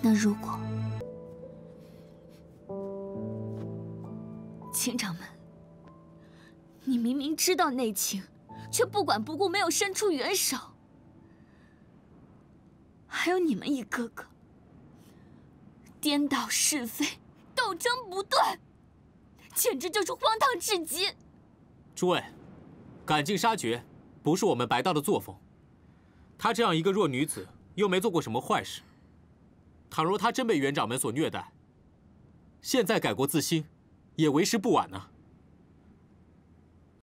那如果秦掌门，你明明知道内情，却不管不顾，没有伸出援手，还有你们一个个颠倒是非，斗争不断，简直就是荒唐至极。诸位，赶尽杀绝不是我们白道的作风。她这样一个弱女子，又没做过什么坏事。倘若他真被园掌门所虐待，现在改过自新，也为时不晚呢。